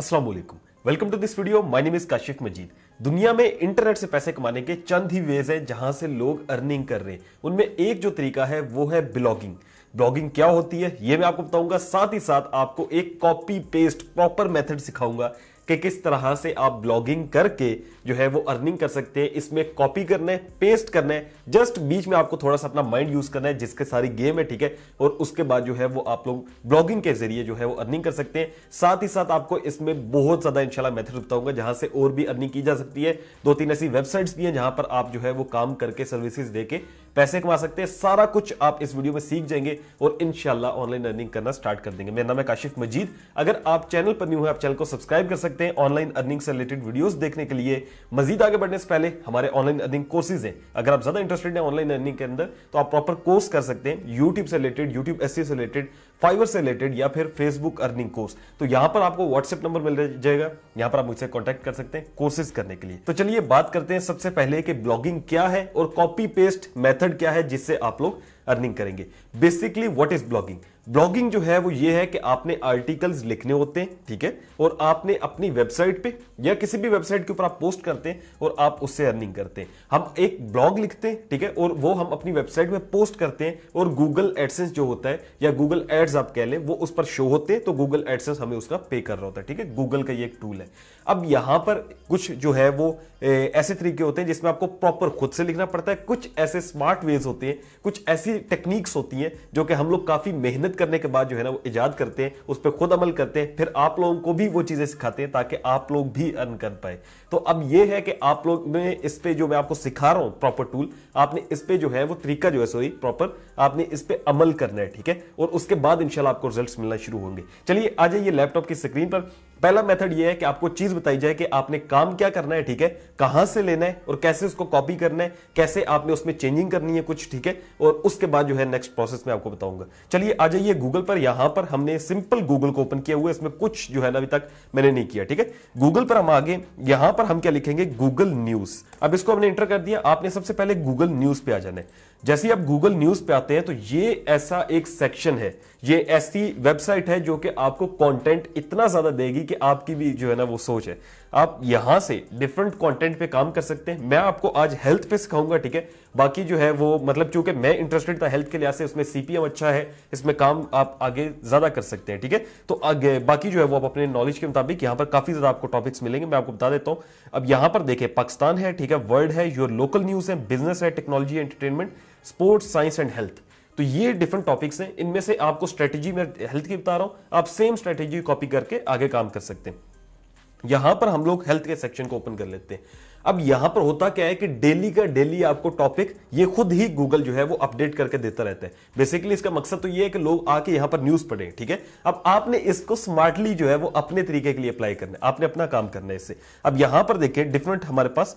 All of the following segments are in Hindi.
अस्सलाम वालेकुम welcome to this video my name is Kashif Majid दुनिया में इंटरनेट से पैसे कमाने के चंद ही वेज हैं जहां से लोग अर्निंग कर रहे हैं उनमें एक जो तरीका है वो है ब्लॉगिंग ब्लॉगिंग क्या होती है ये मैं आपको बताऊंगा साथ ही साथ आपको एक कॉपी पेस्ट प्रॉपर मेथड सिखाऊंगा कि किस तरह से आप ब्लॉगिंग करके जो है वो अर्निंग कर सकते हैं इसमें कॉपी करना है पेस्ट करना है जस्ट बीच में आपको थोड़ा सा अपना माइंड यूज करना है जिसके सारी गेम है ठीक है और उसके बाद जो है वो आप लोग ब्लॉगिंग के जरिए जो है वो अर्निंग कर सकते हैं साथ ही साथ आपको इसमें बहुत ज्यादा इंशाल्लाह मेथड बताऊंगा जहां से और भी अर्निंग की जा सकती है दो तीन ऐसी वेबसाइट्स भी हैं जहां पर आप जो है वो काम करके सर्विसेज देके पैसे कमा सकते हैं सारा कुछ आप इस वीडियो में सीख जाएंगे और इनशाला ऑनलाइन अर्निंग करना स्टार्ट कर देंगे मेरा नाम है काशिफ मजीद अगर आप चैनल पर न्यू है आप चैनल को सब्सक्राइब कर सकते हैं ऑनलाइन अर्निंग से रिलेटेड वीडियो देखने के लिए मजीद आगे बढ़ने से पहले हमारे ऑनलाइन अर्निंग कोर्सेज हैं अगर आप ज्यादा इंटरेस्टेड हैं ऑनलाइन अर्निंग के अंदर तो आप प्रॉपर कोर्स कर सकते हैं यूट्यूब से रिलेटेड यूट्यूब एस से रिलेटेड फाइवर से रिलेटेड या फिर फेसबुक अर्निंग कोर्स तो यहां पर आपको व्हाट्सएप नंबर मिल जाएगा यहां पर आप मुझसे कॉन्टेक्ट कर सकते हैं कोर्सेज करने के लिए तो चलिए बात करते हैं सबसे पहले कि ब्लॉगिंग क्या है और कॉपी पेस्ट मेथड क्या है जिससे आप लोग अर्निंग करेंगे basically what is blogging blogging जो है वो ये है कि आपने आर्टिकल्स लिखने होते हैं ठीक है और आपने अपनी वेबसाइट पे या किसी भी वेबसाइट के ऊपर आप पोस्ट करते हैं और आप उससे अर्निंग करते हैं हम एक ब्लॉग लिखते हैं ठीक है और वो हम अपनी वेबसाइट में पोस्ट करते हैं और गूगल एडसेंस जो होता है या गूगल एड्स आप कह लें वो उस पर शो होते हैं तो गूगल एडसेंस हमें उसका पे कर रहा होता है ठीक है गूगल का ये एक टूल है अब यहां पर कुछ जो है वो ऐसे तरीके होते हैं जिसमें आपको प्रॉपर खुद से लिखना पड़ता है कुछ ऐसे स्मार्ट वेज होते हैं कुछ ऐसी टेक्निक्स होती हैं जो कि हम लोग काफी मेहनत मेहनत करने के बाद जो है ना वो ईजाद करते हैं उस पर खुद अमल करते हैं फिर आप लोगों को भी वो चीज़ें सिखाते हैं ताकि आप लोग भी अर्न कर पाए तो अब ये है कि आप लोग ने इस पर जो मैं आपको सिखा रहा हूँ प्रॉपर टूल आपने इस पर जो है वो तरीका जो है सॉरी प्रॉपर आपने इस पर अमल करना है ठीक है और उसके बाद इनशाला आपको रिजल्ट मिलना शुरू होंगे चलिए आ जाइए लैपटॉप की स्क्रीन पर पहला मेथड ये है कि आपको चीज बताई जाए कि आपने काम क्या करना है ठीक है कहां से लेना है और कैसे उसको कॉपी करना है कैसे आपने उसमें चेंजिंग करनी है कुछ ठीक है और उसके बाद जो है नेक्स्ट प्रोसेस में आपको बताऊंगा चलिए आ जाइए गूगल पर यहां पर हमने सिंपल गूगल को ओपन किया हुआ इसमें कुछ जो है ना अभी तक मैंने नहीं किया ठीक है गूगल पर हम आगे यहां पर हम क्या लिखेंगे गूगल न्यूज अब इसको हमने इंटर कर दिया आपने सबसे पहले गूगल न्यूज पे आ जाना है जैसे आप गूगल न्यूज पे आते हैं तो ये ऐसा एक सेक्शन है ये ऐसी वेबसाइट है जो कि आपको कंटेंट इतना ज्यादा देगी कि आपकी भी जो है ना वो सोच है आप यहां से डिफरेंट कंटेंट पे काम कर सकते हैं मैं आपको आज हेल्थ पे सिखाऊंगा ठीक है बाकी जो है वो मतलब चूंकि मैं इंटरेस्टेड था हेल्थ के लिहाज से उसमें सीपीएम अच्छा है इसमें काम आप आगे ज्यादा कर सकते हैं ठीक है थीके? तो आगे बाकी जो है वो आप अपने नॉलेज के मुताबिक यहां पर काफी ज्यादा आपको टॉपिक्स मिलेंगे मैं आपको बता देता हूं अब यहां पर देखे पाकिस्तान है ठीक है वर्ल्ड है योर लोकल न्यूज है बिजनेस है technology entertainment sports science and health तो ये डिफरेंट टॉपिक्स हैं इनमें से आपको स्ट्रेटेजी में हेल्थ की बता रहा हूं आप सेम स्ट्रेटेजी कॉपी करके आगे काम कर सकते हैं यहां पर हम लोग हेल्थ के सेक्शन को ओपन कर लेते हैं अब यहां पर होता क्या है कि डेली का डेली आपको टॉपिक ये खुद ही गूगल जो है वो अपडेट करके देता रहता है बेसिकली इसका मकसद तो ये है कि लोग आके यहां पर न्यूज पढ़े ठीक है अब आपने इसको स्मार्टली जो है वो अपने तरीके के लिए अप्लाई करना है आपने अपना काम करना है इससे अब यहां पर देखें डिफरेंट हमारे पास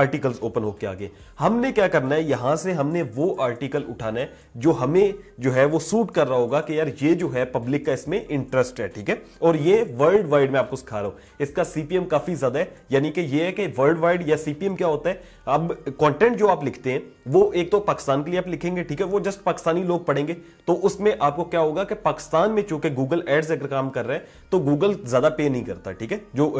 आर्टिकल्स ओपन होकर आगे हमने क्या करना है यहां से हमने वो आर्टिकल उठाना है जो हमें जो है वो सूट कर रहा होगा कि यार ये जो है पब्लिक का इसमें इंटरेस्ट है ठीक है और ये वर्ल्ड वाइड में आपको सिखा रहा हूं इसका सीपीएम काफी ज्यादा है यानी कि यह है कि वर्ल्ड वाइड कंटेंट या सीपीएम क्या होता है अब कंटेंट जो आप लिखते हैं वो एक तो पाकिस्तान के लिए आप लिखेंगे ठीक है वो जस्ट पाकिस्तानी लोग पढ़ेंगे तो उसमें आपको क्या होगा कि पाकिस्तान में चूंकि गूगल एड्स अगर काम कर रहा है तो गूगल ज्यादा पे नहीं करता ठीक है जो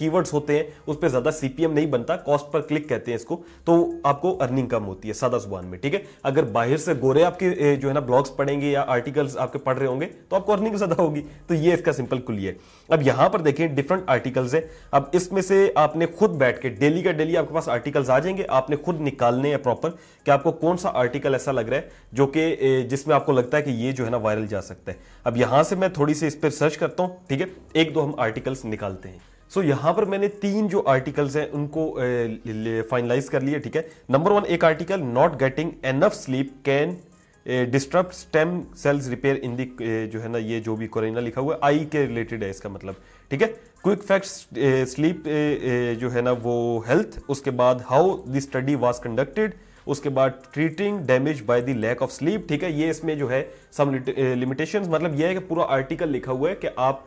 की होते हैं उस पर ज्यादा सीपीएम नहीं बनता कॉस्ट पर क्लिक कहते हैं इसको तो आपको अर्निंग कम होती है सादा जुबान में ठीक है अगर बाहर से गोरे आपके जो है ना ब्लॉग्स पढ़ेंगे या आर्टिकल्स आपके पढ़ रहे होंगे तो आपको अर्निंग ज्यादा होगी तो ये इसका सिंपल कुल है अब यहां पर देखें डिफरेंट आर्टिकल्स है अब इसमें से आपने खुद बैठ के डेली का डेली आपके पास आर्टिकल्स आ जाएंगे आपने खुद निकालने हैं प्रॉपर कि आपको कौन सा आर्टिकल ऐसा लग रहा है जो कि जिसमें आपको लगता है कि ये जो है ना वायरल जा सकता है अब यहां से मैं थोड़ी सी इस पर सर्च करता हूं ठीक है एक दो हम आर्टिकल्स निकालते हैं सो so, यहां पर मैंने तीन जो आर्टिकल्स हैं उनको फाइनलाइज कर लिए ठीक है नंबर वन एक article not getting enough sleep can disturb stem cells repair in the जो है ना ये जो भी कोरोना लिखा हुआ है आई के रिलेटेड है इसका मतलब ठीक है क्विक फैक्ट्स स्लीप जो है ना वो हेल्थ उसके बाद how the study was conducted उसके बाद treating damage by the lack of sleep ठीक है ये इसमें जो है सम लिमिटेशंस मतलब ये है कि पूरा आर्टिकल लिखा हुआ है कि आप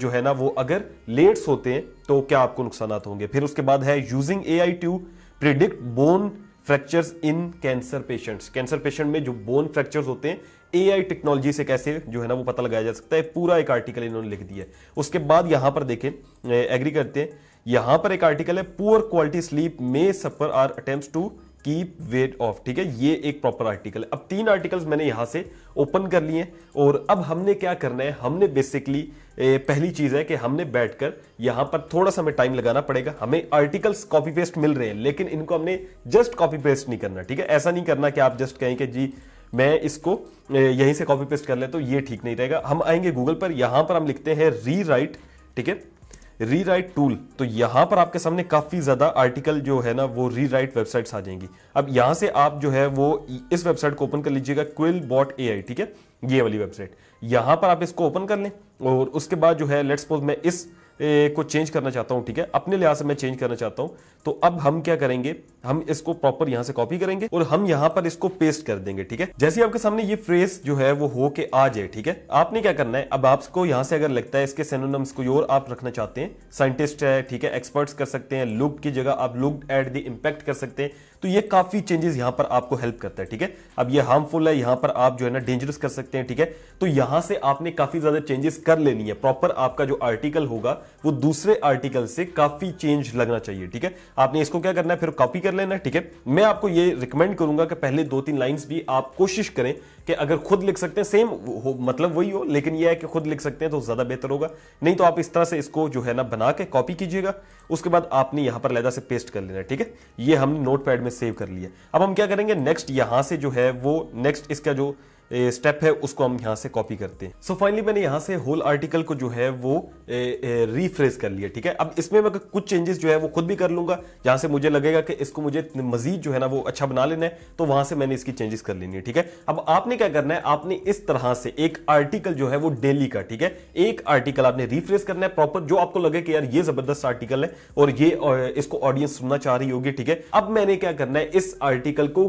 जो है ना वो अगर लेट्स होते हैं तो क्या आपको नुकसान होंगे फिर उसके बाद है using A I to predict bone fractures in cancer patients cancer patient में जो बोन फ्रैक्चर्स होते हैं एआई टेक्नोलॉजी से कैसे जो है ना वो पता लगाया जा सकता है पूरा एक आर्टिकल इन्होंने लिख दिया है उसके बाद यहां पर देखें एग्री करते हैं यहां पर एक आर्टिकल है poor quality sleep may suffer our attempt to keep weight off ठीक है ये एक प्रॉपर आर्टिकल है अब तीन आर्टिकल्स मैंने यहां से ओपन कर लिए और अब हमने क्या करना है हमने बेसिकली पहली चीज है कि हमने बैठकर यहां पर थोड़ा सा हमें टाइम लगाना पड़ेगा हमें आर्टिकल्स कॉपी पेस्ट मिल रहे हैं लेकिन इनको हमने जस्ट कॉपी पेस्ट नहीं करना ठीक है ऐसा नहीं करना कि आप जस्ट कहें कि जी मैं इसको यहीं से कॉपी पेस्ट कर ले तो ये ठीक नहीं रहेगा हम आएंगे गूगल पर यहां पर हम लिखते हैं री राइट ठीक है रीराइट टूल तो यहां पर आपके सामने काफ़ी ज़्यादा आर्टिकल जो है ना वो रीराइट वेबसाइट्स आ जाएंगी अब यहां से आप जो है वो इस वेबसाइट को ओपन कर लीजिएगा क्विल बॉट ए ठीक है ये वाली वेबसाइट यहां पर आप इसको ओपन कर लें और उसके बाद जो है लेट्स सपोज मैं इस को चेंज करना चाहता हूं ठीक है अपने लिहाज से मैं चेंज करना चाहता हूँ तो अब हम क्या करेंगे हम इसको प्रॉपर यहाँ से कॉपी करेंगे और हम यहां पर इसको पेस्ट कर देंगे ठीक है जैसे आपके सामने ये फ्रेस जो है वो हो के आ जाए ठीक है आपने क्या करना है अब आपको यहां से अगर लगता है इसके सेनोनम्स को और आप रखना चाहते हैं साइंटिस्ट है ठीक है एक्सपर्ट्स कर सकते हैं लुक की जगह आप लुक एट द इम्पैक्ट कर सकते हैं तो ये काफी चेंजेस यहां पर आपको हेल्प करता है ठीक है अब ये हार्मफुल है यहां पर आप जो है ना डेंजरस कर सकते हैं ठीक है तो यहां से आपने काफी ज्यादा चेंजेस कर लेनी है प्रॉपर आपका जो आर्टिकल होगा वो दूसरे आर्टिकल से काफी चेंज लगना चाहिए ठीक है आपने इसको क्या करना है फिर कॉपी कर लेना है ठीक है मैं आपको ये रिकमेंड करूंगा कि पहले दो तीन लाइन्स भी आप कोशिश करें कि अगर खुद लिख सकते हैं सेम हो मतलब वही हो लेकिन यह है कि खुद लिख सकते हैं तो ज़्यादा बेहतर होगा नहीं तो आप इस तरह से इसको जो है ना बना के कॉपी कीजिएगा उसके बाद आपने यहां पर लहदा से पेस्ट कर लेना ठीक है ये हमने नोट में सेव कर लिया अब हम क्या करेंगे नेक्स्ट यहां से जो है वो नेक्स्ट इसका जो स्टेप है उसको हम यहाँ से कॉपी करते हैं सो so फाइनली मैंने यहाँ से होल आर्टिकल को जो है वो रीफ्रेज कर लिया ठीक है अब इसमें मैं कुछ चेंजेस जो है वो खुद भी कर लूंगा जहाँ से मुझे लगेगा कि इसको मुझे मजीद जो है ना वो अच्छा बना लेना है तो वहाँ से मैंने इसकी चेंजेस कर लेनी है ठीक है अब आपने क्या करना है आपने इस तरह से एक आर्टिकल जो है वो डेली का ठीक है एक आर्टिकल आपने रीफ्रेज करना है प्रॉपर जो आपको लगे कि यार ये जबरदस्त आर्टिकल है और ये इसको ऑडियंस सुनना चाह रही होगी ठीक है अब मैंने क्या करना है इस आर्टिकल को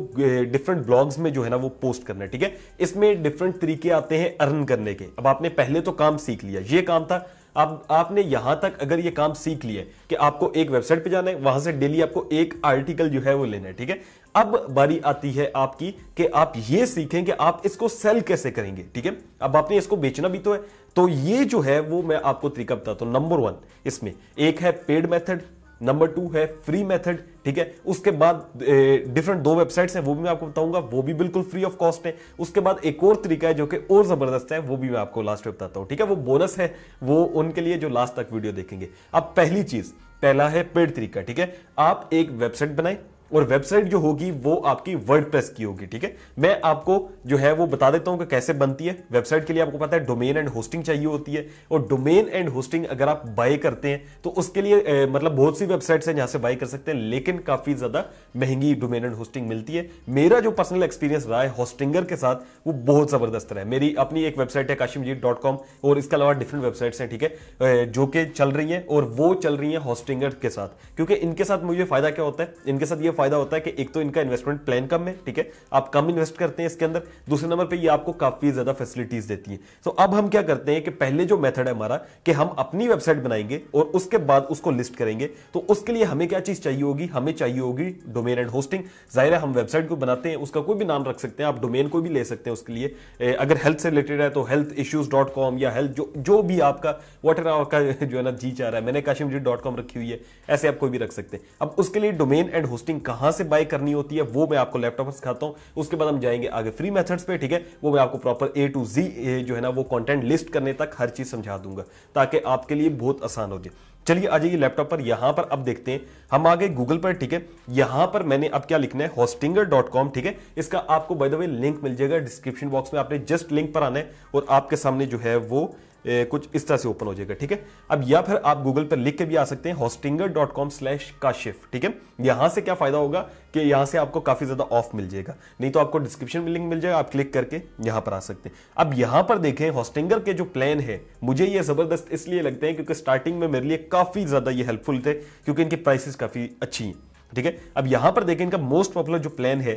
डिफरेंट ब्लॉग्स में जो है ना वो पोस्ट करना है ठीक है इसमें डिफरेंट तरीके आते हैं अर्न करने के अब आपने पहले तो काम सीख लिया ये काम था आप आपने यहां तक अगर ये काम सीख लिया कि आपको एक वेबसाइट पे जाना है वहां से डेली आपको एक आर्टिकल जो है वो लेना है ठीक है अब बारी आती है आपकी कि आप ये सीखें कि आप इसको सेल कैसे करेंगे ठीक है अब आपने इसको बेचना भी तो है तो ये जो है वो मैं आपको तरीका बताता हूं नंबर वन इसमें एक है पेड मेथड नंबर टू है फ्री मेथड ठीक है उसके बाद डिफरेंट दो वेबसाइट्स हैं वो भी मैं आपको बताऊंगा वो भी बिल्कुल फ्री ऑफ कॉस्ट है उसके बाद एक और तरीका है जो कि और जबरदस्त है वो भी मैं आपको लास्ट में बताता हूं ठीक है वो बोनस है वो उनके लिए जो लास्ट तक वीडियो देखेंगे अब पहली चीज पहला है पेड तरीका ठीक है आप एक वेबसाइट बनाए और वेबसाइट जो होगी वो आपकी वर्डप्रेस की होगी ठीक है मैं आपको जो है वो बता देता हूं कि कैसे बनती है वेबसाइट के लिए आपको पता है डोमेन एंड होस्टिंग चाहिए होती है और डोमेन एंड होस्टिंग अगर आप बाय करते हैं तो उसके लिए ए, मतलब बहुत सी वेबसाइट्स हैं जहां से बाय कर सकते हैं लेकिन काफी ज्यादा महंगी डोमेन एंड होस्टिंग मिलती है मेरा जो पर्सनल एक्सपीरियंस रहा है होस्टिंगर के साथ वो बहुत जबरदस्त रहा है मेरी अपनी एक वेबसाइट है काशिम डॉट कॉम और इसके अलावा डिफरेंट वेबसाइट्स हैं ठीक है जो कि चल रही है और वो चल रही है होस्टिंगर के साथ क्योंकि इनके साथ मुझे फायदा क्या होता है इनके साथ ये फायदा होता है कि एक तो इनका इन्वेस्टमेंट प्लान कम है ठीक है आप कम इन्वेस्ट करते हैं इसके अंदर दूसरे नंबर पे ये आपको काफी ज्यादा फैसिलिटीज देती है तो अब हम क्या करते हैं कि पहले जो मेथड है हमारा कि हम अपनी वेबसाइट बनाएंगे और उसके बाद उसको लिस्ट करेंगे तो उसके लिए हमें क्या चीज चाहिए होगी हमें चाहिए होगी डोमेन एंड होस्टिंग जाहिर है हम वेबसाइट को बनाते हैं उसका कोई भी नाम रख सकते हैं आप डोमेन को भी ले सकते हैं उसके लिए अगर हेल्थ से रिलेटेड है तो हेल्थ इश्यूज डॉट कॉम या हेल्थ जो जो भी आपका वॉट एन आपका जो है ना जी चाह रहा है मैंने काशिम जी डॉट कॉम रखी हुई है ऐसे आप कोई भी रख सकते हैं अब उसके लिए डोमेन एंड होस्टिंग कहां से बाय करनी होती है वो मैं आपको लैपटॉप सिखाता हूं उसके बाद हम जाएंगे आगे फ्री मेथड्स पे ठीक है वो मैं आपको प्रॉपर ए टू जी जो है ना वो कंटेंट लिस्ट करने तक हर चीज समझा दूंगा ताकि आपके लिए बहुत आसान हो जाए चलिए आ जाइए लैपटॉप पर यहां पर अब देखते हैं हम आ गए गूगल पर ठीक है यहां पर मैंने अब क्या लिखना है होस्टिंगर डॉट कॉम ठीक है इसका आपको बाय द वे लिंक मिल जाएगा डिस्क्रिप्शन बॉक्स में आपने जस्ट लिंक पर आना है और आपके सामने जो है वो कुछ इस तरह से ओपन हो जाएगा ठीक है अब या फिर आप गूगल पर लिख के भी आ सकते हैं Hostinger dot com slash Kashif ठीक है यहां से क्या फायदा होगा कि यहां से आपको काफ़ी ज़्यादा ऑफ मिल जाएगा नहीं तो आपको डिस्क्रिप्शन में लिंक मिल जाएगा आप क्लिक करके यहां पर आ सकते हैं अब यहां पर देखें हॉस्टिंगर के जो प्लान है मुझे ये ज़बरदस्त इसलिए लगते हैं क्योंकि स्टार्टिंग में मेरे लिए काफ़ी ज़्यादा ये हेल्पफुल थे क्योंकि इनकी प्राइसेस काफ़ी अच्छी हैं ठीक है अब यहां पर देखें इनका मोस्ट पॉपुलर जो प्लान है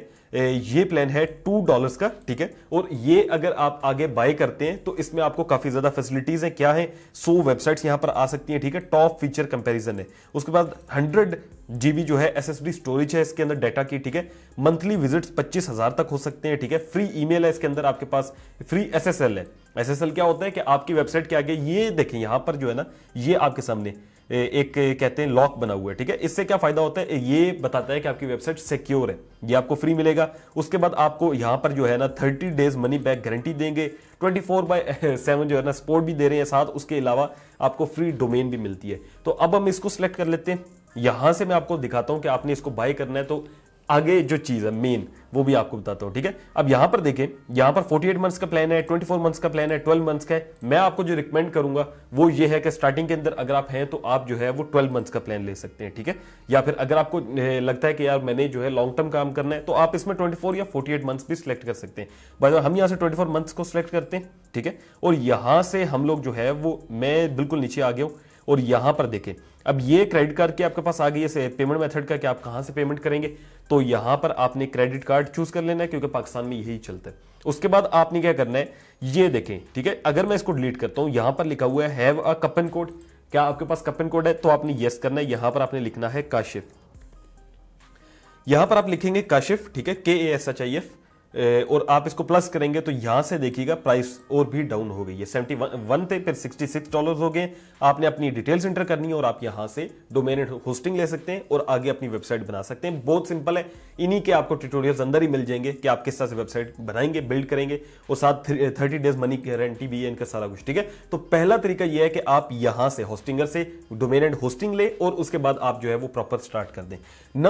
ये प्लान है टू डॉलर्स का ठीक है और ये अगर आप आगे बाय करते हैं तो इसमें आपको काफी ज्यादा फैसिलिटीज हैं क्या है सो वेबसाइट्स यहां पर आ सकती हैं ठीक है टॉप फीचर कंपैरिजन है उसके बाद हंड्रेड जीबी जो है एस स्टोरेज है इसके अंदर डाटा की ठीक है मंथली विजिट्स पच्चीस हजार तक हो सकते हैं ठीक है फ्री ईमेल है इसके अंदर आपके पास फ्री एस है एस क्या होता है कि आपकी वेबसाइट के आगे ये देखें यहां पर जो है ना ये आपके सामने एक कहते हैं लॉक बना हुआ है ठीक है इससे क्या फायदा होता है ये बताता है कि आपकी वेबसाइट सिक्योर है ये आपको फ्री मिलेगा उसके बाद आपको यहां पर जो है ना thirty days money back guarantee देंगे ट्वेंटी फोर बाई सेवन जो है ना सपोर्ट भी दे रहे हैं साथ उसके अलावा आपको फ्री डोमेन भी मिलती है तो अब हम इसको सिलेक्ट कर लेते हैं यहां से मैं आपको दिखाता हूं कि आपने इसको बाय करना है तो आगे जो चीज़ है मेन वो भी आपको बताता हूँ ठीक है अब यहां पर देखें यहां पर 48 मंथ्स का प्लान है 24 मंथ्स का प्लान है 12 मंथ्स का है मैं आपको जो रिकमेंड करूंगा वो ये है कि स्टार्टिंग के अंदर अगर आप हैं तो आप जो है वो 12 मंथ्स का प्लान ले सकते हैं ठीक है या फिर अगर आपको लगता है कि यार मैंने जो है लॉन्ग टर्म काम करना है तो आप इसमें ट्वेंटी या फोर्टी मंथ्स भी सिलेक्ट कर सकते हैं बाय हम यहाँ से ट्वेंटी मंथ्स को सिलेक्ट करते हैं ठीक है और यहाँ से हम लोग जो है वो मैं बिल्कुल नीचे आ गया हूँ और यहां पर देखें अब ये क्रेडिट कार्ड के आपके पास आ गई है पेमेंट मेथड का कि आप कहां से पेमेंट करेंगे तो यहां पर आपने क्रेडिट कार्ड चूज कर लेना है क्योंकि पाकिस्तान में यही चलता है उसके बाद आपने क्या करना है ये देखें ठीक है अगर मैं इसको डिलीट करता हूं यहां पर लिखा हुआ है कपन कोड क्या आपके पास कपन कोड है तो आपने यस करना है यहां पर आपने लिखना है काशिफ यहां पर आप लिखेंगे काशिफ ठीक है K A S H I F और आप इसको प्लस करेंगे तो यहाँ से देखिएगा प्राइस और भी डाउन हो गई है सेवेंटी वन थे फिर सिक्सटी सिक्स डॉलर हो गए आपने अपनी डिटेल्स इंटर करनी है और आप यहाँ से डोमेन होस्टिंग ले सकते हैं और आगे अपनी वेबसाइट बना सकते हैं बहुत सिंपल है इन्हीं के आपको ट्यूटोरियल्स अंदर ही मिल जाएंगे कि आप किस तरह से वेबसाइट बनाएंगे बिल्ड करेंगे और साथ थर्टी डेज मनी गारंटी भी है इनका सारा कुछ ठीक है तो पहला तरीका यह है कि आप यहाँ से होस्टिंगर से डोमेन होस्टिंग ले और उसके बाद आप जो है वो प्रॉपर स्टार्ट कर दें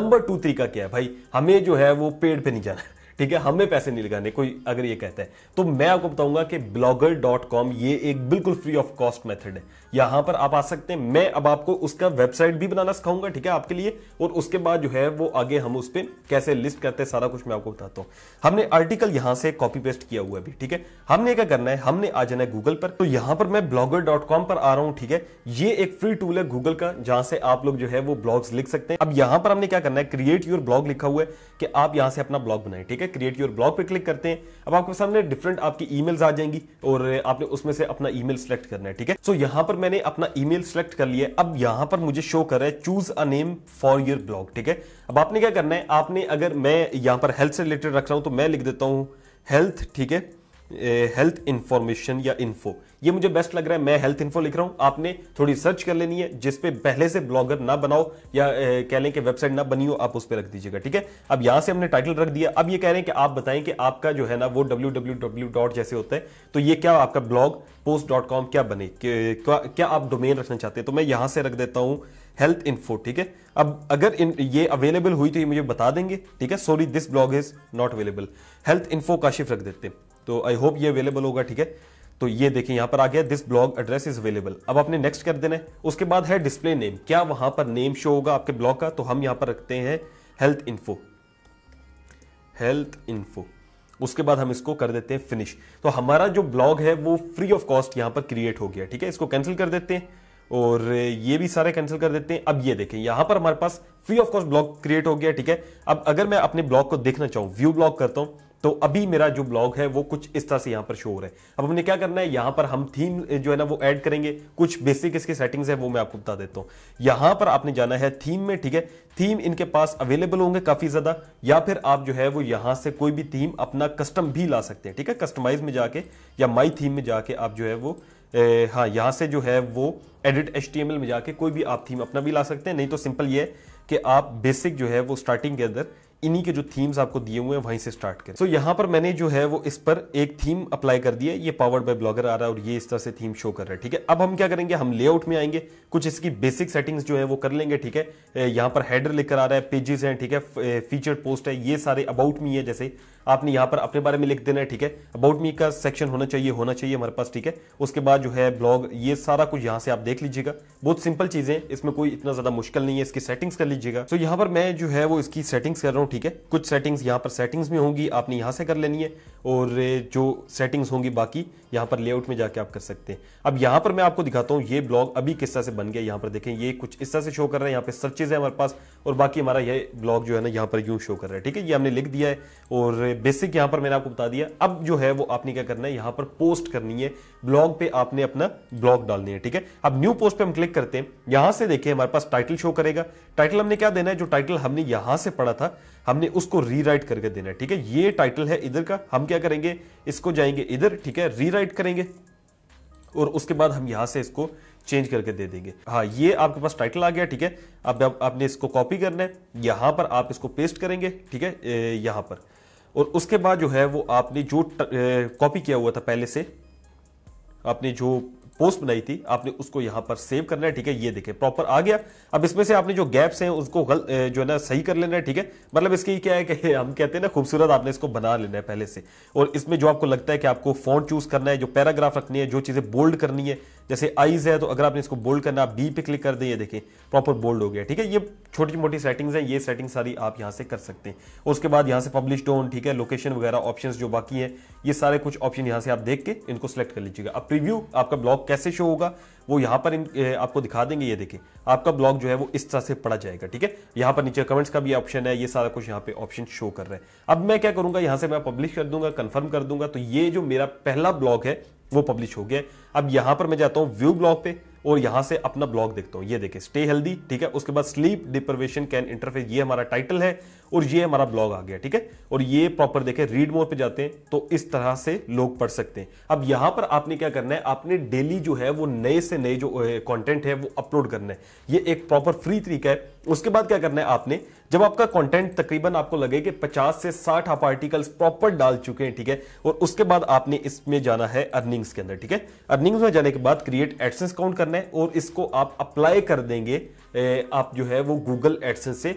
नंबर टू तरीका क्या है भाई हमें जो है वो पेड पर नहीं जाना है ठीक है हमें पैसे नहीं लगाने कोई अगर ये कहता है तो मैं आपको बताऊंगा कि ब्लॉगर डॉट कॉम ये एक बिल्कुल फ्री ऑफ कॉस्ट मेथड है यहां पर आप आ सकते हैं मैं अब आपको उसका वेबसाइट भी बनाना सिखाऊंगा ठीक है आपके लिए और उसके बाद जो है वो आगे हम उस पर कैसे लिस्ट करते हैं सारा कुछ मैं आपको बताता हूँ हमने आर्टिकल यहां से कॉपी पेस्ट किया हुआ अभी ठीक है हमने क्या करना है हमने आ जाना है गूगल पर तो यहां पर मैं ब्लॉगर पर आ रहा हूँ ठीक है ये एक फ्री टूल है गूगल का जहां से आप लोग जो है वो ब्लॉग्स लिख सकते हैं अब यहां पर हमने क्या करना है क्रिएट योर ब्लॉग लिखा हुआ है कि आप यहां से अपना ब्लॉग बनाए ठीक है क्रिएट योर ब्लॉग पर क्लिक करते हैं अब आपके सामने डिफरेंट आपकी ईमेल्स आ जाएंगी और आपने उसमें से अपना ईमेल सेलेक्ट करना है ठीक है सो यहां पर मैंने अपना ईमेल सेलेक्ट कर लिया अब यहां पर मुझे शो कर रहा है choose a name for your blog ठीक है अब आपने क्या करना है आपने अगर मैं यहां पर हेल्थ से रिलेटेड रख रहा हूं तो मैं लिख देता हूं हेल्थ ठीक है हेल्थ इंफॉर्मेशन या इन्फो ये मुझे बेस्ट लग रहा है मैं हेल्थ इन्फो लिख रहा हूं आपने थोड़ी सर्च कर लेनी है जिसपे पहले से ब्लॉगर ना बनाओ या कह लें कि वेबसाइट ना बनी हो आप उस पर रख दीजिएगा ठीक है अब यहां से हमने टाइटल रख दिया अब ये कह रहे हैं कि आप बताएं कि आपका जो है ना वो डब्ल्यू जैसे होता है तो ये क्या आपका ब्लॉग पोस्ट डॉट कॉम क्या बने क्या, क्या आप डोमेन रखना चाहते हैं तो मैं यहां से रख देता हूं हेल्थ इन्फो ठीक है अब अगर इन, ये अवेलेबल हुई तो ये मुझे बता देंगे ठीक है sorry this blog is not available health info Kashif रख देते हैं तो आई होप ये अवेलेबल होगा ठीक है तो ये देखें यहां पर आ गया this blog address is available अब आपने नेक्स्ट कर देना है उसके बाद है डिस्प्ले नेम क्या वहां पर नेम शो होगा आपके ब्लॉग का तो हम यहां पर रखते हैं हेल्थ इन्फो हेल्थ इन्फो उसके बाद हम इसको कर देते हैं फिनिश तो हमारा जो ब्लॉग है वो फ्री ऑफ कॉस्ट यहां पर क्रिएट हो गया ठीक है इसको कैंसिल कर देते हैं और ये भी सारे कैंसिल कर देते हैं अब ये देखें यहां पर हमारे पास free of cost blog create हो गया ठीक है अब अगर मैं अपने ब्लॉग को देखना चाहूं व्यू ब्लॉग करता हूं तो अभी मेरा जो ब्लॉग है वो कुछ इस तरह से यहां पर शो हो रहा है अब हमने क्या करना है यहां पर हम थीम जो है ना वो ऐड करेंगे कुछ बेसिक इसके सेटिंग्स है वो मैं आपको बता देता हूं यहां पर आपने जाना है थीम में ठीक है थीम इनके पास अवेलेबल होंगे काफ़ी ज़्यादा या फिर आप जो है वो यहां से कोई भी थीम अपना कस्टम भी ला सकते हैं ठीक है कस्टमाइज में जाके या माई थीम में जाके आप जो है वो ए, हाँ यहां से जो है वो एडिट एच में जाके कोई भी आप थीम अपना भी ला सकते हैं नहीं तो सिंपल ये कि आप बेसिक जो है वो स्टार्टिंग के अंदर इन्हीं के जो थीम्स आपको दिए हुए हैं वहीं से स्टार्ट करें सो so, यहाँ पर मैंने जो है वो इस पर एक थीम अप्लाई कर दिया है ये पावर्ड बाय ब्लॉगर आ रहा है और ये इस तरह से थीम शो कर रहा है ठीक है अब हम क्या करेंगे हम लेआउट में आएंगे कुछ इसकी बेसिक सेटिंग्स जो है वो कर लेंगे ठीक है यहाँ पर हेडर लेकर आ रहा है पेजेस हैं ठीक है फीचर पोस्ट है ये सारे अबाउट मी है जैसे आपने यहाँ पर अपने बारे में लिख देना है ठीक है अबाउट मी का सेक्शन होना चाहिए होना चाहिए हमारे पास ठीक है उसके बाद जो है ब्लॉग ये सारा कुछ यहाँ से आप देख लीजिएगा बहुत सिंपल चीज़ें इसमें कोई इतना ज़्यादा मुश्किल नहीं है इसकी सेटिंग्स कर लीजिएगा तो यहां यहाँ पर मैं जो है वो इसकी सेटिंग्स कर रहा हूँ ठीक है कुछ सेटिंग्स यहाँ पर सेटिंग्स में होंगी आपने यहाँ से कर लेनी है और जो सेटिंग्स होंगी बाकी यहाँ पर लेआउट में जाके आप कर सकते हैं अब यहाँ पर मैं आपको दिखाता हूँ ये ब्लॉग अभी किस तरह से बन गया यहाँ पर देखें ये कुछ इस तरह से शो कर रहा है यहाँ पे सर्चेज है हमारे पास और बाकी हमारा ये ब्लॉग जो है ना यहाँ पर यूँ शो कर रहा है ठीक है ये हमने लिख दिया है और मैंने बेसिक यहां पर मैंने आपको बता दिया अब जो है वो आपने क्या करना है यहां पर पोस्ट करनी है ब्लॉग पे आपने अपना ब्लॉग डालनी है ठीक है अब न्यू पोस्ट पे हम क्लिक करते हैं यहां से देखिए हमारे पास टाइटल शो करेगा टाइटल हमने क्या देना है जो टाइटल हमने यहां से पढ़ा था हमने उसको रीराइट करके देना है ठीक है ये टाइटल है इधर का हम क्या करेंगे इसको जाएंगे इधर ठीक है रीराइट करेंगे और उसके बाद हम यहां से इसको चेंज करके दे देंगे हाँ ये आपके पास टाइटल आ गया ठीक है अब आप, आपने इसको कॉपी करना है यहां पर आप इसको पेस्ट करेंगे ठीक है यहां पर और उसके बाद जो है वो आपने जो कॉपी किया हुआ था पहले से आपने जो पोस्ट बनाई थी आपने उसको यहां पर सेव करना है ठीक है ये देखें प्रॉपर आ गया अब इसमें से आपने जो गैप्स हैं उसको गल, जो है ना सही कर लेना है ठीक है मतलब इसके क्या है कि हम कहते हैं ना खूबसूरत आपने इसको बना लेना है पहले से और इसमें जो आपको लगता है कि आपको फॉन्ट चूज करना है जो पैराग्राफ रखनी है जो चीजें बोल्ड करनी है जैसे आईज है तो अगर आपने इसको बोल्ड करना आप बी पे क्लिक कर दें ये देखें प्रॉपर बोल्ड हो गया ठीक है ये छोटी मोटी सेटिंग्स हैं ये सेटिंग सारी आप यहाँ से कर सकते हैं उसके बाद यहाँ से पब्लिश डोन ठीक है लोकेशन वगैरह ऑप्शन जो बाकी है ये सारे कुछ ऑप्शन यहाँ से आप देख के इनको सेलेक्ट कर लीजिएगा अब प्रीव्यू आपका ब्लॉग कैसे शो होगा वो यहाँ पर इन, आपको दिखा देंगे ये देखें आपका ब्लॉग जो है वो इस तरह से पढ़ा जाएगा ठीक है यहाँ पर नीचे कमेंट्स का भी ऑप्शन है ये सारा कुछ यहाँ पे ऑप्शन शो कर रहा है अब मैं क्या करूँगा यहाँ से मैं पब्लिश कर दूंगा कन्फर्म कर दूंगा तो ये जो मेरा पहला ब्लॉग है वो पब्लिश हो गया अब यहां पर मैं जाता हूं व्यू ब्लॉग पे और यहां से अपना ब्लॉग देखता हूं ये देखें स्टे हेल्दी ठीक है उसके बाद स्लीप डिप्रवेशन कैन इंटरफेस ये हमारा टाइटल है और ये हमारा ब्लॉग आ गया ठीक है और ये प्रॉपर देखें रीड मोड पे जाते हैं तो इस तरह से लोग पढ़ सकते हैं अब यहां पर आपने क्या करना है आपने डेली जो है वो नए से नए जो कंटेंट है वो अपलोड करना है ये एक प्रॉपर फ्री तरीका है उसके बाद क्या करना है आपने जब आपका कंटेंट तकरीबन आपको लगे कि 50 से 60 आप आर्टिकल्स प्रॉपर डाल चुके हैं ठीक है और उसके बाद आपने इसमें जाना है अर्निंग्स के अंदर ठीक है अर्निंग्स में जाने के बाद क्रिएट एडसेंस काउंट करना है और इसको आप अप्लाई कर देंगे आप जो है वो गूगल एड्स से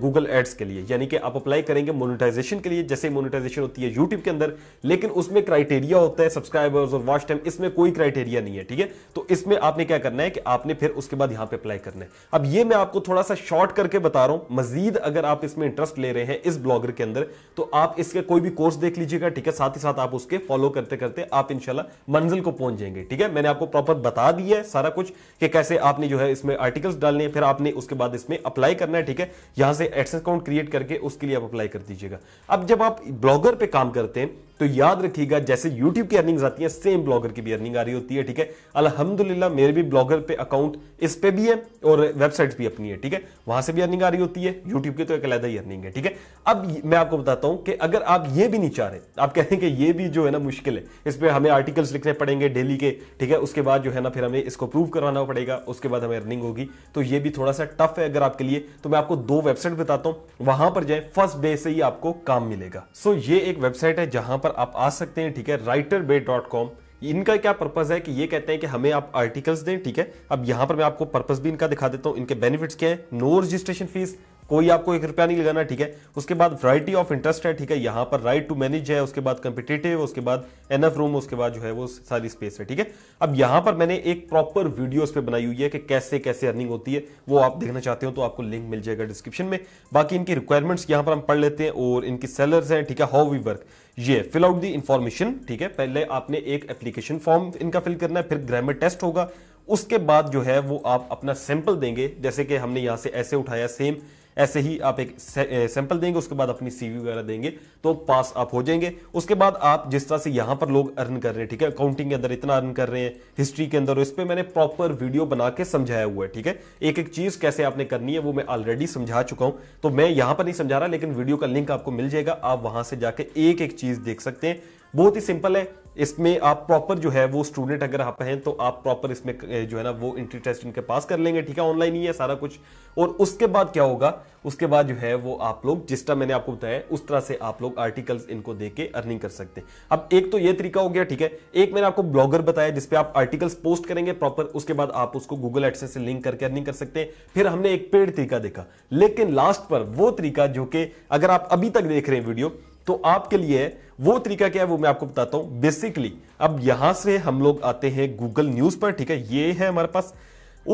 गूगल एड्स के लिए यानी कि आप अप्लाई करेंगे मोनिटाइजेशन के लिए जैसे मोनिटाइजेशन होती है यूट्यूब के अंदर लेकिन उसमें क्राइटेरिया होता है सब्सक्राइबर्स और वॉच टाइम इसमें कोई क्राइटेरिया नहीं है ठीक है तो इसमें आपने क्या करना है कि आपने फिर उसके बाद यहां पर अप्लाई करना है अब ये मैं आपको थोड़ा सा शॉर्ट करके बता रहा हूं मजीद अगर आप इसमें इंटरेस्ट ले रहे हैं इस ब्लॉगर के अंदर तो आप इसके कोई भी कोर्स देख लीजिएगा ठीक है साथ ही साथ आप उसके फॉलो करते करते आप इनशाला मंजिल को पहुंच जाएंगे ठीक है मैंने आपको प्रॉपर बता दिया है सारा कुछ कि कैसे आपने जो है इसमें आर्टिकल्स डालने फिर आपने उसके बाद इसमें अप्लाई करना है ठीक है यहां से एडसेंस अकाउंट क्रिएट करके उसके लिए आप अप्लाई कर दीजिएगा अब जब आप ब्लॉगर पे काम करते हैं तो याद रखिएगा जैसे YouTube की अर्निंग्स आती है सेम ब्लॉगर की भी अर्निंग आ रही होती है ठीक है अलहमदुल्ला मेरे भी ब्लॉगर पे अकाउंट इस पे भी है और वेबसाइट भी अपनी है ठीक है वहां से भी अर्निंग आ रही होती है YouTube की तो एक अलहदा ही अर्निंग है ठीक है अब मैं आपको बताता हूं कि अगर आप ये भी नहीं चाह रहे आप कहें कि ये भी जो है ना मुश्किल है इस पर हमें आर्टिकल्स लिखने पड़ेंगे डेली के ठीक है उसके बाद जो है ना फिर हमें इसको प्रूव करवाना पड़ेगा उसके बाद हमें अर्निंग होगी तो ये भी थोड़ा सा टफ है अगर आपके लिए तो मैं आपको दो वेबसाइट बताता हूँ वहां पर जाए फर्स्ट डे से ही आपको काम मिलेगा सो so, ये एक वेबसाइट है जहां पर आप आ सकते हैं ठीक है राइटर इनका क्या पर्पज है कि ये कहते हैं कि हमें आप आर्टिकल्स दें ठीक है अब यहां पर मैं आपको पर्पज भी इनका दिखा देता हूं इनके बेनिफिट्स क्या है नो रजिस्ट्रेशन फीस कोई आपको एक रुपया नहीं लगाना ठीक है उसके बाद वराइटी ऑफ इंटरेस्ट है ठीक है यहाँ पर राइट टू मैनेज है उसके बाद कंपिटेटिव उसके बाद एनएफ रूम उसके बाद जो है वो सारी स्पेस है ठीक है अब यहां पर मैंने एक प्रॉपर वीडियो पे बनाई हुई है कि कैसे कैसे अर्निंग होती है वो आप देखना चाहते हो तो आपको लिंक मिल जाएगा डिस्क्रिप्शन में बाकी इनकी रिक्वायरमेंट्स यहां पर हम पढ़ लेते हैं और इनकी सैलर्स हैं ठीक है हाउ वी वर्क ये फिल आउट दी इंफॉर्मेशन ठीक है पहले आपने एक एप्लीकेशन फॉर्म इनका फिल करना है फिर ग्रामर टेस्ट होगा उसके बाद जो है वो आप अपना सैंपल देंगे जैसे कि हमने यहां से ऐसे उठाया सेम ऐसे ही आप एक सैंपल देंगे उसके बाद अपनी सीवी वगैरह देंगे तो पास आप हो जाएंगे उसके बाद आप जिस तरह से यहां पर लोग अर्न कर रहे हैं ठीक है अकाउंटिंग के अंदर इतना अर्न कर रहे हैं हिस्ट्री के अंदर इस पर मैंने प्रॉपर वीडियो बना के समझाया हुआ है ठीक है एक एक चीज कैसे आपने करनी है वो मैं ऑलरेडी समझा चुका हूं तो मैं यहां पर नहीं समझा रहा लेकिन वीडियो का लिंक आपको मिल जाएगा आप वहां से जाके एक एक चीज देख सकते हैं बहुत ही सिंपल है इसमें आप प्रॉपर जो है वो स्टूडेंट अगर आप हैं तो आप प्रॉपर इसमें जो है ना वो एंट्री टेस्ट इनके पास कर लेंगे ठीक है ऑनलाइन ही है सारा कुछ और उसके बाद क्या होगा उसके बाद जो है वो आप लोग जिस तरह मैंने आपको बताया उस तरह से आप लोग आर्टिकल्स इनको दे के अर्निंग कर सकते हैं अब एक तो ये तरीका हो गया ठीक है एक मैंने आपको ब्लॉगर बताया जिसपे आप आर्टिकल्स पोस्ट करेंगे प्रॉपर उसके बाद आप उसको गूगल एडसेस से लिंक करके अर्निंग कर सकते हैं फिर हमने एक पेड तरीका देखा लेकिन लास्ट पर वो तरीका जो कि अगर आप अभी तक देख रहे हैं वीडियो तो आपके लिए वो तरीका क्या है वो मैं आपको बताता हूं बेसिकली अब यहां से हम लोग आते हैं गूगल न्यूज पर ठीक है ये है हमारे पास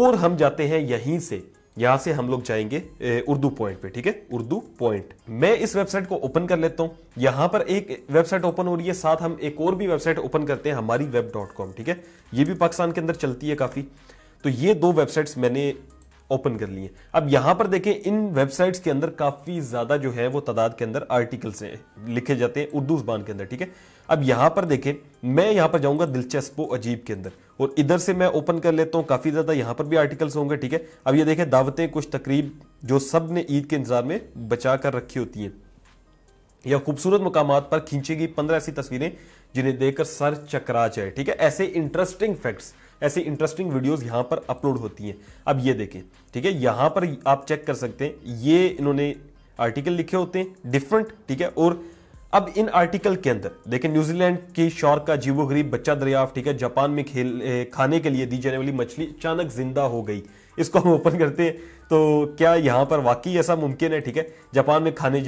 और हम जाते हैं यहीं से यहां से हम लोग जाएंगे उर्दू पॉइंट पे ठीक है उर्दू पॉइंट मैं इस वेबसाइट को ओपन कर लेता हूं यहां पर एक वेबसाइट ओपन हो रही है साथ हम एक और भी वेबसाइट ओपन करते हैं हमारी वेब डॉट कॉम ठीक है ये भी पाकिस्तान के अंदर चलती है काफी तो ये दो वेबसाइट्स मैंने ओपन कर लिए अब यहां पर देखें इन वेबसाइट्स के अंदर काफ़ी ज़्यादा जो है वो तादाद के अंदर आर्टिकल्स लिखे जाते हैं उर्दू ज़बान के अंदर ठीक है अब यहां पर देखें मैं यहां पर जाऊंगा दिलचस्प अजीब के अंदर और इधर से मैं ओपन कर लेता हूं काफ़ी ज़्यादा यहां पर भी आर्टिकल्स होंगे ठीक है अब ये देखें दावतें कुछ तकरीब जो सब ने ईद के इंतज़ार में बचा कर रखी होती हैं या खूबसूरत मकाम पर खींची गई पंद्रह ऐसी तस्वीरें जिन्हें देखकर सर चकरा जाए ठीक है ऐसे इंटरेस्टिंग फैक्ट्स ऐसी इंटरेस्टिंग वीडियोज़ यहाँ पर अपलोड होती हैं अब ये देखें ठीक है यहाँ पर आप चेक कर सकते हैं ये इन्होंने आर्टिकल लिखे होते हैं डिफरेंट ठीक है और अब इन आर्टिकल के अंदर देखें न्यूजीलैंड की शौर का जीवो गरीब बच्चा दरियाफ्त ठीक है जापान में खेल खाने के लिए दी जाने वाली मछली अचानक जिंदा हो गई इसको हम ओपन करते हैं तो क्या यहाँ पर वाकई ऐसा मुमकिन है ठीक है जापान में खाने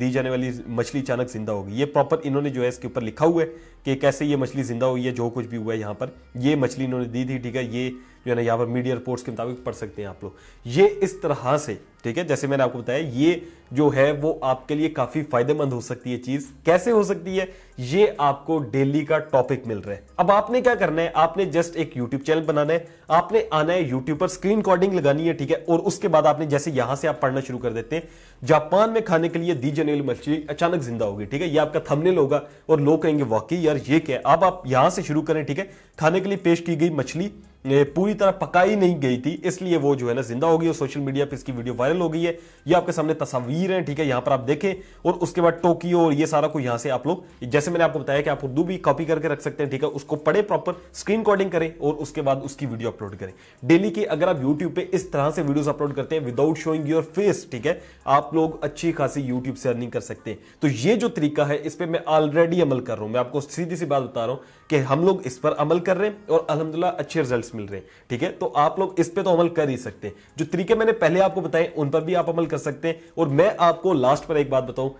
दी जाने वाली मछली अचानक जिंदा होगी ये प्रॉपर इन्होंने जो है इसके ऊपर लिखा हुआ है कि कैसे ये मछली जिंदा हुई है जो कुछ भी हुआ है यहाँ पर ये मछली इन्होंने दी थी ठीक है ये जो है ना यहाँ पर मीडिया रिपोर्ट्स के मुताबिक पढ़ सकते हैं आप लोग ये इस तरह से ठीक है जैसे मैंने आपको बताया ये जो है वो आपके लिए काफी फायदेमंद हो सकती है चीज कैसे हो सकती है ये आपको डेली का टॉपिक मिल रहा है अब आपने क्या करना है आपने जस्ट एक यूट्यूब चैनल बनाना है आपने आना है यूट्यूब पर स्क्रीन रिकॉर्डिंग लगानी है ठीक है और उसके बाद आपने जैसे यहां से आप पढ़ना शुरू कर देते हैं जापान में खाने के लिए दी जाने वाली मछली अचानक जिंदा होगी ठीक है ये आपका थंबनेल होगा और लोग कहेंगे वाकई यार ये क्या है अब आप यहां से शुरू करें ठीक है खाने के लिए पेश की गई मछली पूरी तरह पकाई नहीं गई थी इसलिए वो जो है ना जिंदा हो गई और सोशल मीडिया पे इसकी वीडियो वायरल हो गई है ये आपके सामने तस्वीर है ठीक है यहां पर आप देखें और उसके बाद टोकियो और ये सारा कुछ यहां से आप लोग जैसे मैंने आपको बताया कि आप उर्दू भी कॉपी करके रख सकते हैं ठीक है उसको पढ़े प्रॉपर स्क्रीन रिकॉर्डिंग करें और उसके बाद उसकी वीडियो अपलोड करें डेली की अगर आप यूट्यूब पे इस तरह से वीडियो अपलोड करते हैं विदाउट शोइंग योर फेस ठीक है आप लोग अच्छी खासी यूट्यूब से अर्निंग कर सकते हैं तो ये जो तरीका है इस पर मैं ऑलरेडी अमल कर रहा हूं मैं आपको सीधी सी बात बता रहा हूं कि हम लोग इस पर अमल कर रहे हैं और अलहमदिल्ला अच्छे रिजल्ट बेनिफिट्स मिल रहे हैं ठीक है तो आप लोग इस पे तो अमल कर ही सकते हैं जो तरीके मैंने पहले आपको बताए उन पर भी आप अमल कर सकते हैं और मैं आपको लास्ट पर एक बात बताऊं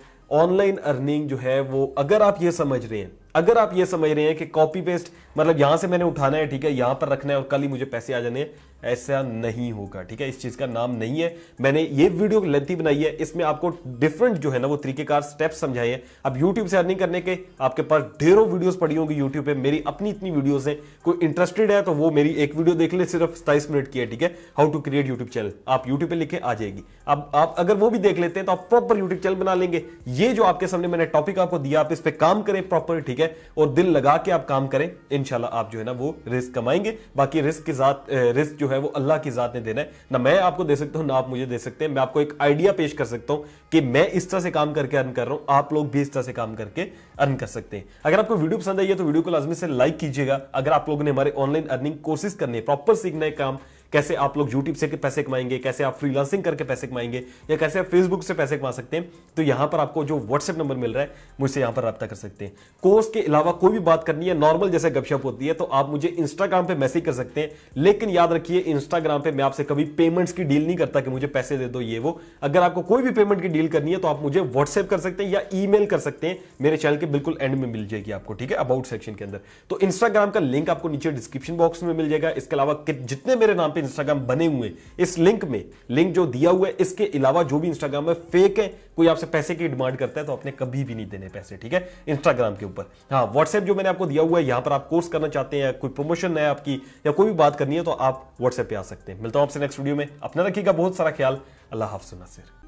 ऑनलाइन अर्निंग जो है वो अगर आप ये समझ रहे हैं अगर आप ये समझ रहे हैं कि कॉपी पेस्ट मतलब यहां से मैंने उठाना है ठीक है यहां पर रखना है और कल ही मुझे पैसे आ जाने ऐसा नहीं होगा ठीक है इस चीज़ का नाम नहीं है मैंने ये वीडियो लेंथी बनाई है इसमें आपको डिफरेंट जो है ना वो तरीकेकार स्टेप समझाए हैं अब यूट्यूब से अर्निंग करने के आपके पास ढेरों वीडियोस पड़ी होंगी यूट्यूब पे मेरी अपनी इतनी वीडियोस हैं कोई इंटरेस्टेड है तो वो मेरी एक वीडियो देख ले सिर्फ सताइस मिनट की है ठीक है how to create YouTube channel आप यूट्यूब पर लिखे आ जाएगी अब आप अगर वो भी देख लेते हैं तो आप प्रॉपर यूट्यूब चैनल बना लेंगे ये जो आपके सामने मैंने टॉपिक आपको दिया आप इस पर काम करें प्रॉपर ठीक है और दिल लगा के आप काम करें इनशाला आप जो है ना वो रिस्क कमाएंगे बाकी रिस्क की जात रिस्क जो है वो अल्लाह की जात ने देना है ना मैं आपको दे सकता हूँ ना आप मुझे दे सकते हैं मैं आपको एक आइडिया पेश कर सकता हूँ कि मैं इस तरह से काम करके अर्न कर रहा हूँ आप लोग भी इस तरह से काम करके अर्न कर सकते हैं अगर आपको वीडियो पसंद आई है तो वीडियो को लाजमी से लाइक कीजिएगा अगर आप लोगों ने हमारे ऑनलाइन अर्निंग कोर्सेज करने प्रॉपर सीखना है काम कैसे आप लोग यूट्यूब से पैसे कमाएंगे कैसे आप फ्रीलांसिंग करके पैसे कमाएंगे या कैसे आप फेसबुक से पैसे कमा सकते हैं तो यहां पर आपको जो व्हाट्सएप नंबर मिल रहा है मुझसे यहां पर रब्ता कर सकते हैं कोर्स के अलावा कोई भी बात करनी है नॉर्मल जैसे गपशप होती है तो आप मुझे इंस्टाग्राम पर मैसेज कर सकते हैं लेकिन याद रखिए इंस्टाग्राम पर मैं आपसे कभी पेमेंट्स की डील नहीं करता कि मुझे पैसे दे दो ये वो अगर आपको कोई भी पेमेंट की डील करनी है तो आप मुझे व्हाट्सएप कर सकते हैं या ई कर सकते हैं मेरे चैनल के बिल्कुल एंड में मिल जाएगी आपको ठीक है अबाउट सेक्शन के अंदर तो इंस्टाग्राम का लिंक आपको नीचे डिस्क्रिप्शन बॉक्स में मिल जाएगा इसके अलावा जितने मेरे नाम पर इंस्टाग्राम बने हुए इस लिंक में लिंक जो दिया हुआ है इसके अलावा जो भी इंस्टाग्राम है फेक है कोई आपसे पैसे की डिमांड करता है तो आपने कभी भी नहीं देने पैसे ठीक है इंस्टाग्राम के ऊपर हाँ व्हाट्सएप जो मैंने आपको दिया हुआ है यहां पर आप कोर्स करना चाहते हैं कोई प्रमोशन है आपकी या कोई भी बात करनी है तो आप व्हाट्सएप पे आ सकते हैं मिलता हूं आपसे नेक्स्ट वीडियो में अपना रखिएगा बहुत सारा ख्याल अल्लाह हाफ नासिर